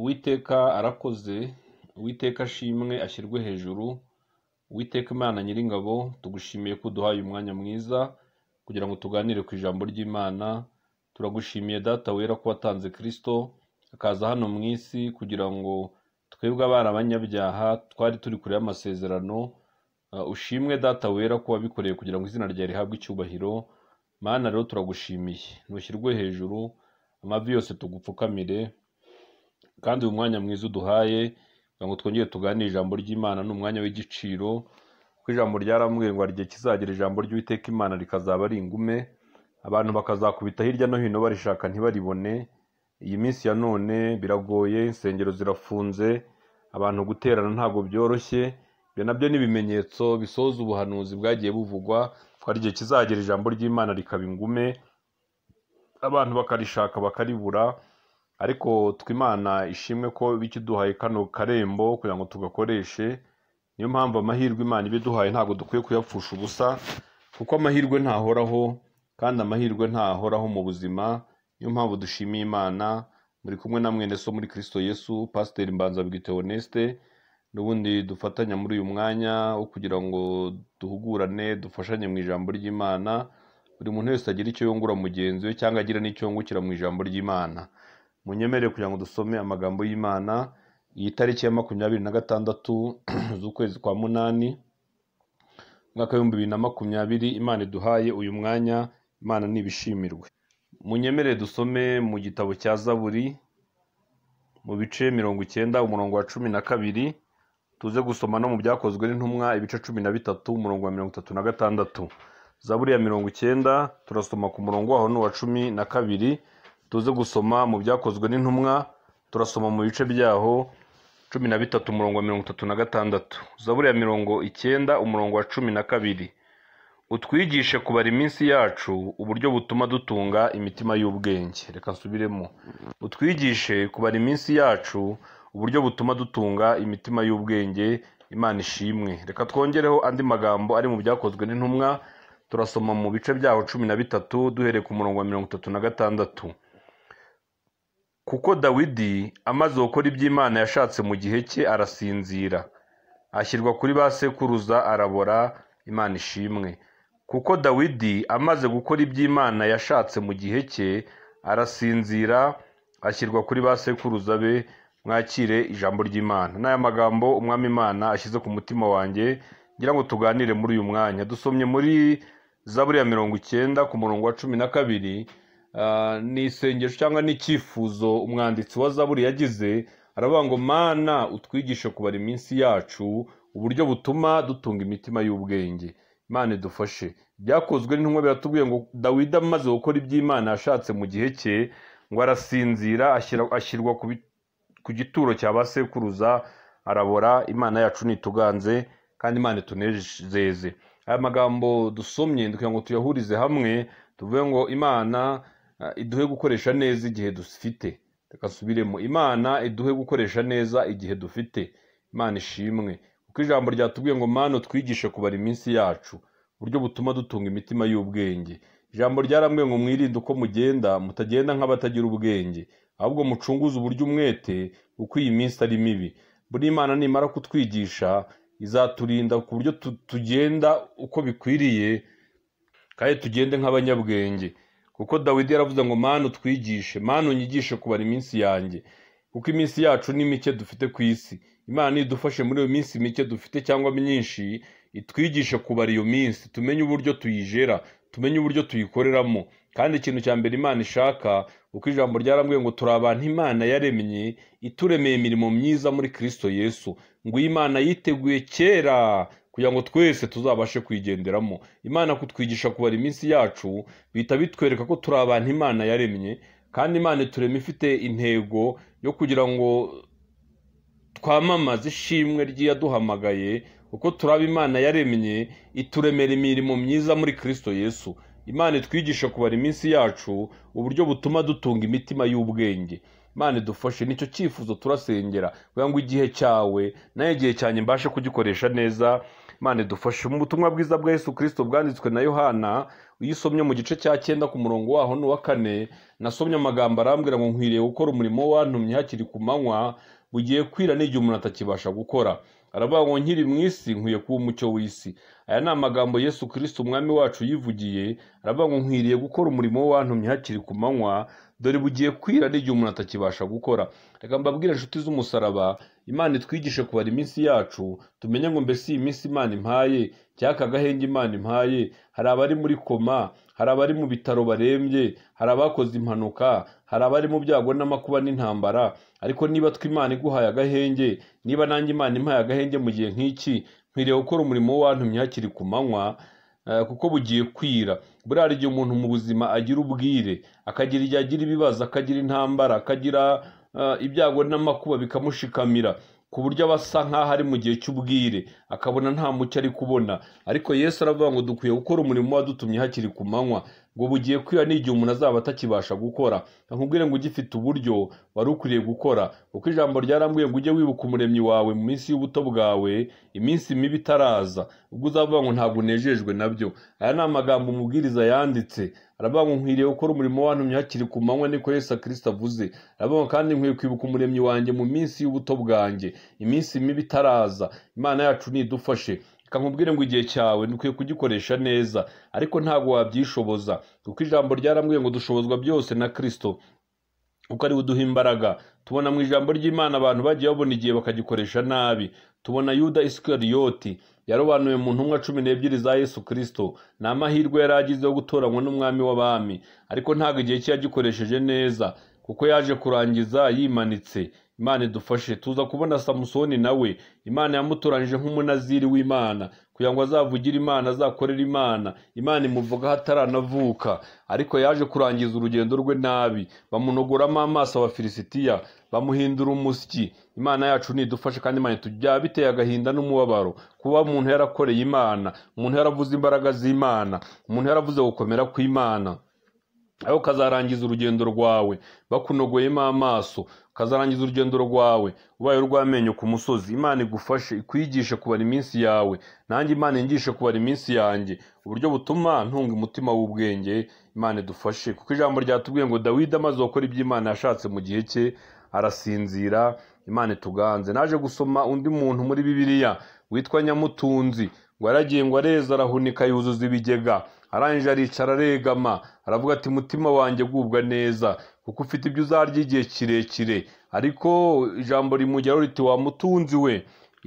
uwiteka arakoze uwiteka ashimwe ashyirwe hejuru uwiteka imana nyiringabo tugushimiye ko uduhaye umwanya mwiza kugira ngo tuganire ku ijambo ry'imana turagushimiye data wera ko watanze kirisito akaza hano mu isi kugira ngo twebwe abana abanyabyaha twari turi kure y'amasezerano uh, ushimwe data wera ko wabikoreye kugira ngo izina ryawe rihabwe icyubahiro mana rero turagushimiye ntushyirwe hejuru amavi yose tugupfukamire kandi uyu mwanya mwiza uduhaye kugira ngo twongere tuganire ijambo ry'imana ni umwanya w'igiciro kuko ijambo ryarambwiye ngo igihe kizagera ijambo ry'uwiteka imana rikazaba ari ingume abantu bakazakubita hirya no hino barishaka ntibaribone iyi minsi ya none biragoye insengero zirafunze abantu guterana ntabwo byoroshye ibyo nabyo ni ibimenyetso bisoza ubuhanuzi bwagiye buvugwa twari igihe kizagira ijambo ry'imana rikaba ingume abantu bakarishaka bakaribura ariko tw’Imana imana ishimwe ko bityo iduhaye kano karembo kugira ngo tugakoreshe niyo mpamvu amahirwe imana iba iduhaye ntabwo dukwiye kuyapfusha ubusa kuko amahirwe ntahoraho kandi amahirwe ntahoraho mu buzima niyo mpamvu dushimiye imana muri kumwe na mwene so muri kirisito yesu pasiteri mbanza bwite honeste n'ubundi dufatanya muri uyu mwanya wo kugira ngo duhugurane dufashanye mu ijambo ry'imana buri muntu wese agira icyo yungura mugenzi we cyangwa agira n'icyo yungukira mu ijambo ry'imana munyemere kugira ngo dusome amagambo y'imana iyi tariki ya makumyabiri na gatandatu z'ukwezi kwa munani umwaka w'ibihumbi bibiri na makumyabiri imana iduhaye uyu mwanya imana ntibishimirwe munyemere dusome mu gitabo cya zaburi mu bice mirongo icyenda umurongo wa cumi na kabiri tuze gusoma no mu byakozwe n'intumwa ibice cumi na bitatu umurongo wa mirongo itatu na gatandatu zaburi ya mirongo icyenda turasoma ku murongo waho n'uwa cumi na kabiri tuze gusoma mu byakozwe n'intumwa turasoma mu bice byaho cumi na bitatu umurongo wa mirongo itatu na gatandatu zaburi ya mirongo icyenda umurongo wa cumi na kabiri utwigishe kubara iminsi yacu uburyo butuma dutunga imitima y'ubwenge reka nsubiremo utwigishe kubara iminsi yacu uburyo butuma dutunga imitima y'ubwenge imana ishimwe reka twongereho andi magambo ari mu byakozwe n'intumwa turasoma mu bice byaho cumi na bitatu duhereye ku murongo wa mirongo itatu na gatandatu kuko Dawidi amaze gukora ibyo Imana yashatse mu gihe cye arasinzira ashyirwa kuri ba sekuruza arabora Imana ishimwe kuko Dawidi amaze gukora ibyo Imana yashatse mu gihe cye arasinzira ashyirwa kuri ba sekuruza be mwakire ijambo ry'imana n'aya magambo umwami imana ashyize ku mutima wanjye ngira ngo tuganire muri uyu mwanya dusomye muri zaburi ya mirongo icyenda ku murongo wa cumi na kabiri Ah, ni isengesho cyangwa n'icyifuzo umwanditsi wa zaburi yagize aravuga ngo mana utwigishe kubara iminsi yacu uburyo butuma dutunga imitima y'ubwenge imana idufashe byakozwe n'intumwa biratubwiye ngo dawidi amaze gukora iby'imana yashatse mu gihe cye ngo arasinzira ashyirwa ku gituro cya ba sekuruza arabora imana yacu ntituganze kandi imana itunezeze aya magambo dusomye ngo tuyahurize hamwe tuvuge ngo imana Eh, iduhe gukoresha neza igihe dufite reka imana iduhe gukoresha neza igihe dufite imana ishimwe kuko ijambo ryatubwiye ngo mana twigishe kubara iminsi yacu uburyo butuma dutunga imitima y'ubwenge ijambo ryaramwe ngo mwirinde uko mugenda mutagenda nk'abatagira ubwenge ahubwo mucunguze uburyo umwete uko iyi minsi ari mibi buri imana nimara kutwigisha izaturinda ku buryo tugenda uko bikwiriye kandi tugende nk'abanyabwenge kuko dawidi yaravuze ngo manu twigishe manu unyigishe kubara iminsi yanjye kuko iminsi yacu ni mike dufite ku isi imana idufashe muri iyo minsi mike dufite cyangwa myinshi itwigishe kubara iyo minsi tumenye uburyo tuyijera tumenye uburyo tuyikoreramo kandi ikintu cya mbere imana ishaka kuko ijambo ryarambwiye ngo turi abantu imana yaremye ituremeye imirimo myiza muri kirisito yesu ngo iyi imana yiteguye kera kugira ngo twese tuzabashe kuyigenderamo imana kutwigisha kubara iminsi yacu bihita bitwereka ko turi abantu imana yaremye kandi imana iturema ifite intego yo kugira ngo twamamaze ishimwe ry'iyaduhamagaye uko turaba imana yaremye ituremera imirimo myiza muri kirisito yesu imana itwigisha kubara iminsi yacu uburyo butuma dutunga imitima y'ubwenge mani dufashe nicyo cyifuzo turasengera kugira ngo igihe cyawe nawe igihe cyanjye mbashe kugikoresha neza mani dufashe ubutumwa bwiza bwa Yesu kirisito bwanditswe na yohana uyisomye mu gice cya cyenda ku murongo waho n'uwa kane nasomye amagambo arambwira ngo nkwiriye gukora umurimo wantumye hakiri ku manywa bugiye kwira n'igihe umuntu atakibasha gukora aravuga ngo nkiri mu isi nkwiye kuba umucyo w'isi aya ni amagambo Yesu kirisito umwami wacu yivugiye aravuga ngo nkwiriye gukora umurimo w'abantu hakiri ku manywa dore bugiye kwira n'igihe umuntu atakibasha gukora reka mbabwire inshuti z'umusaraba imana itwigishe kubara iminsi yacu tumenye ngo mbese iyi minsi imana impaye cyaka agahenge imana impaye hari abari muri koma hari abari mu bitaro barembye hari abakoze impanuka hari abari mu byago n'amakuba n'intambara ariko niba tw'imana iguhaye agahenge niba nanjye imana impaye agahenge mu gihe nk'iki nkwiriye gukora umurimo w'abantu hakiri ku manywa Eh, kuko bugiye kwira buriya hari igihe umuntu mu buzima agira ubwire akagira igihe agira ibibazo akagira intambara akagira eh, ibyago n'amakuba bikamushikamira ku buryo aba asa nk'aho ari mu gihe cy'ubwire akabona nta mucyo ari kubona ariko Yesu aravuga ngo dukwiye gukora umurimo wadutumye hakiri ku manywa ngo bugiye kwira n'igihe umuntu azaba atakibasha gukora nkubwire ngo ugifite uburyo wari ukwiriye gukora kuko ijambo ryarambwiye ngo ujye wibuka umuremyi wawe mu minsi y'ubuto bwawe iminsi mibi itaraza ubwo uzavuga ngo ntabwo unejejwe nabyo aya ni amagambo umubwiriza yanditse aravuga ngo nkwiriye gukora umurimo wantumye hakiri ku manywa niko Yesu kirisita avuze aravuga kandi nkwiye kwibuka umuremyi wanjye mu minsi y'ubuto bwanjye iminsi mibi itaraza imana yacu nidufashe reka ngo igihe cyawe dukwiye kugikoresha neza ariko ntabwo wabyishoboza kuko ijambo ryarambwiye ngo dushobozwa byose na kirisito kuko ariwe uduha imbaraga tubona mu ijambo ry'imana abantu bagiye babona igihe bakagikoresha nabi tubona yuda isikariyoti yarobanuye mu ntumwa cumi n'ebyiri za yesu kirisito ni amahirwe yari agize yo gutoranywa n'umwami w'abami ariko ntabwo igihe cye yagikoresheje neza kuko yaje kurangiza yimanitse imana idufashe tuza kubona samusoni nawe imana yamutoranyije nk'umunaziri w'imana kugira ngo azavugire imana azakorere imana imana imuvuga ataranavuka ariko yaje kurangiza urugendo rwe nabi bamunoguramo amaso abafilisitiya bamuhindura umusyi imana yacu nidufashe kandi imana tujya biteye agahinda n'umubabaro kuba umuntu yarakoreye imana umuntu yaravuze imbaraga z'imana umuntu yaravuze gukomera kw'imana aho ukazarangiza urugendo rwawe bakunogoyemo amaso ukazarangiza urugendo rwawe ubaye urw'amenyo ku musozi imana igufashe ikwigishe kubara iminsi yawe nanjye imana ingishe kubara iminsi yanjye uburyo butuma ntunga umutima w'ubwenge imana idufashe kuko ijambo ryatubwiye ngo dawidi amaze gukora ibyo imana yashatse mu gihe cye arasinzira imana ituganze naje gusoma undi muntu muri bibiliya witwa nyamutunzi ngo aragiye ngo areza arahunika yuzuza ibigega arangije aricara aregama aravuga ati mutima wanjye gubwa neza kuko ufite ibyo uzarya igihe kirekire ariko ijambo rimugeraho riti wa mutunzi we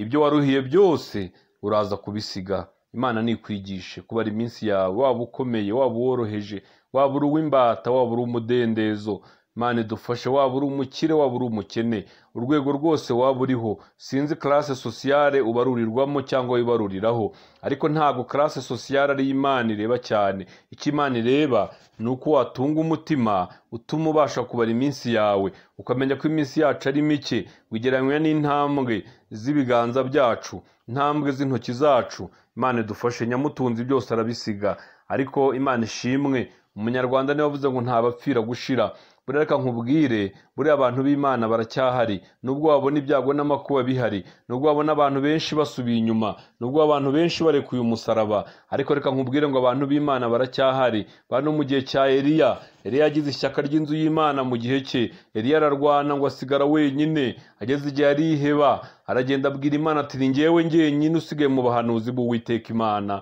ibyo waruhiye byose uraza kubisiga imana nikwigishe kubara iminsi yawe waba ukomeye waba uworoheje waba uri uw'imbata waba uri umudendezo mane dufashe waba uri umukire waba uri umukene urwego rwose waba uriho sinzi karase sosiyare ubarurirwamo cyangwa wibaruriraho ariko ntabwo karase sosiyare ari imana ireba cyane icyo imana ireba ni uko watunga umutima utuma ubasha kubara iminsi yawe ukamenya ko iminsi yacu ari mike wigereranywa n'intambwe z'ibiganza byacu intambwe z'intoki zacu imana idufashe nyamutunzi byose arabisiga ariko imana ishimwe umunyarwanda niwe wavuze ngo ntabapfira gushira buriya reka nkubwire buriya abantu b'imana baracyahari nubwo wabona ibyago n'amakuba bihari nubwo wabona abantu benshi basubiye inyuma nubwo abantu benshi barekuye umusaraba ariko reka nkubwire ngo abantu b'imana baracyahari bano mu gihe cya Eliya eriya yagize ishyaka ry'inzu y'imana mu gihe cye Eliya ararwana ngo asigara wenyine ageze igihe ariheba aragenda abwira imana ati ni ngewe ngenyine usigaye mu bahanuzi b'uwiteka imana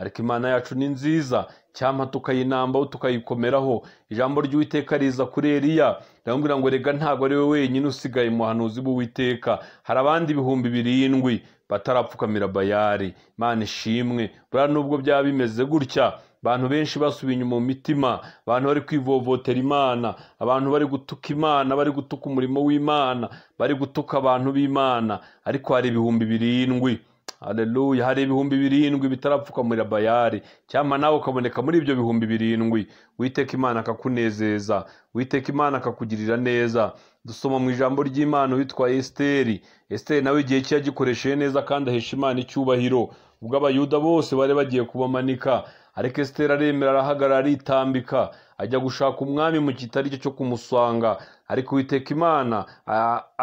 ariko imana yacu ni nziza cyampa tukayinambaho tukayikomeraho ijambo ry'uwiteka riza kuri eriya riramubwira ngo rega ntabwo ari we wenyine usigaye muhanuzi b'uwiteka hari abandi ibihumbi birindwi batarapfukamira bayari imana ishimwe buriya nubwo byaba bimeze gutya abantu benshi basubiye inyuma mu mitima abantu bari kwivovotera imana abantu bari gutuka imana bari gutuka umurimo w'imana bari gutuka abantu b'imana ariko hari ibihumbi birindwi hareruya hari ibihumbi birindwi bitarapfuka muri bayari cyangwa nawe ukaboneka muri ibyo bihumbi birindwi witeka imana akakunezeza witeka imana akakugirira neza dusoma mu ijambo ry'imana witwa esiteri esiteri nawe igihe cye yagikoresheje neza kandi ahesha imana icyubahiro ubwo abayuda bose bari bagiye kubamanika ariko esiteri aremera arahagarara aritambika ajya gushaka umwami mu kitari cyo cyo kumusanga ariko witeka imana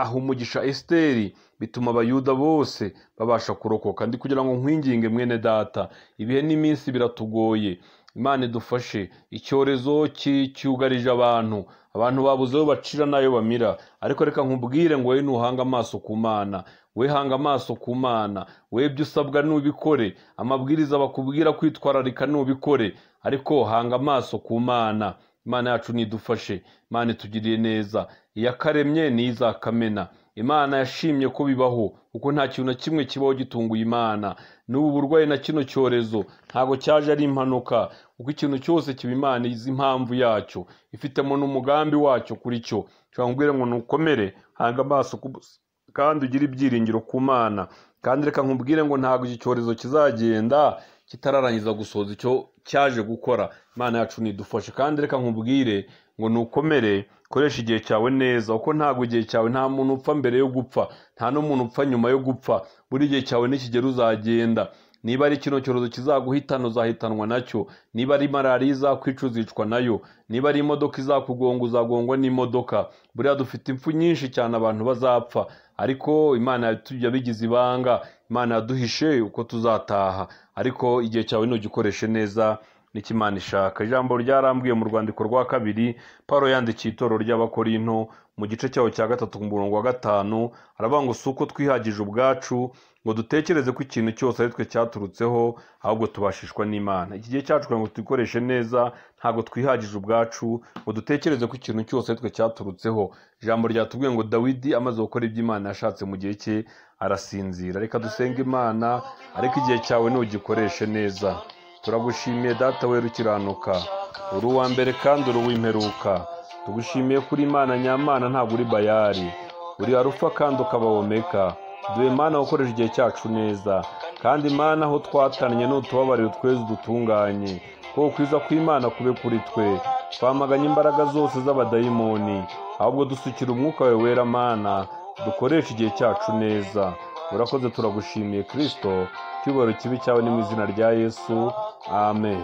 aha umugisha esiteri bituma abayuda bose babasha kurokoka ndi kugira ngo nkwinginge mwene data ibihe n'iminsi biratugoye imana idufashe icyorezo cyugarije abantu abantu babuze aho bacira n'ayo bamira ariko reka nkubwire ngo wowe ntuhange amaso ku mana wehanga amaso ku mana webye usabwa n'ubikore amabwiriza bakubwira kwitwararika n'ubikore ariko hanga amaso ku mana imana yacu nidufashe imana itugiriye neza iyakaremye kamena imana yashimye ko bibaho kuko nta kintu na kimwe kibaho gitunguye imana n'ubu burwayi na kino cyorezo ntabwo cyaje ari impanuka kuko ikintu cyose kiba imana izi impamvu yacyo ifitemo n'umugambi wacyo kuri cyo nshobora ngo nukomere hanga amaso ku gusa kandi ugire ibyiringiro ku mana kandi reka nkubwire ngo ntabwo iki cyorezo kizagenda kitararangiza gusoza icyo cyaje gukora imana yacu nidufashe kandi reka nkubwire ngo nukomere koresha igihe cyawe neza kuko ntabwo igihe cyawe nta muntu upfa mbere yo gupfa nta n'umuntu upfa nyuma yo gupfa buri gihe cyawe n'ikigero uzagenda niba ari kino cyorezo kizaguhitana uzahitanwa nacyo niba ari malariya izakwica uzicwa nayo niba ari imodoka izakugonga uzagongwa n'imodoka buriya dufite impfu nyinshi cyane abantu bazapfa ariko imana yabigize ibanga imana yaduhishe uko tuzataha ariko igihe cyawe ntugikoreshe neza nicyo ishaka ijambo ryarambwiye mu rwandiko rwa kabiri paul yandikiye itorero ry'abakorinto mu gice cyabo cya gatatu ku murongo wa gatanu aravuga ngo si uko twihagije ubwacu ngo dutekereze ko ikintu cyose ari twe cyaturutseho ahubwo tubashishwa n'imana iki gihe cyacu kugira ngo tugikoreshe neza ntabwo twihagije ubwacu ngo dutekereze ko ikintu cyose ari twe cyaturutseho ijambo ryatubwiye ngo dawidi amaze gukora ibyo imana yashatse mu gihe cye arasinzira reka dusenge imana ariko igihe cyawe ntugikoreshe neza turagushimiye data wera ukiranuka uri uwa mbere kandi uri uw'imperuka tugushimiye kuri imana nyamana ntabwo uri bayari uri arufa kandi ukaba womeka duhe mana ukoresha igihe cyacu neza kandi mana aho twatannye n'utubabariro tweze dutunganye kuko kwiza kw'imana kube kuri twe twamaganye imbaraga zose z'abadayimoni ahubwo dusukira umwuka we wera mana dukoresha igihe cyacu neza urakoze turagushimiye kirisito cyubahiro kibi cyawe ni mu izina rya yesu amen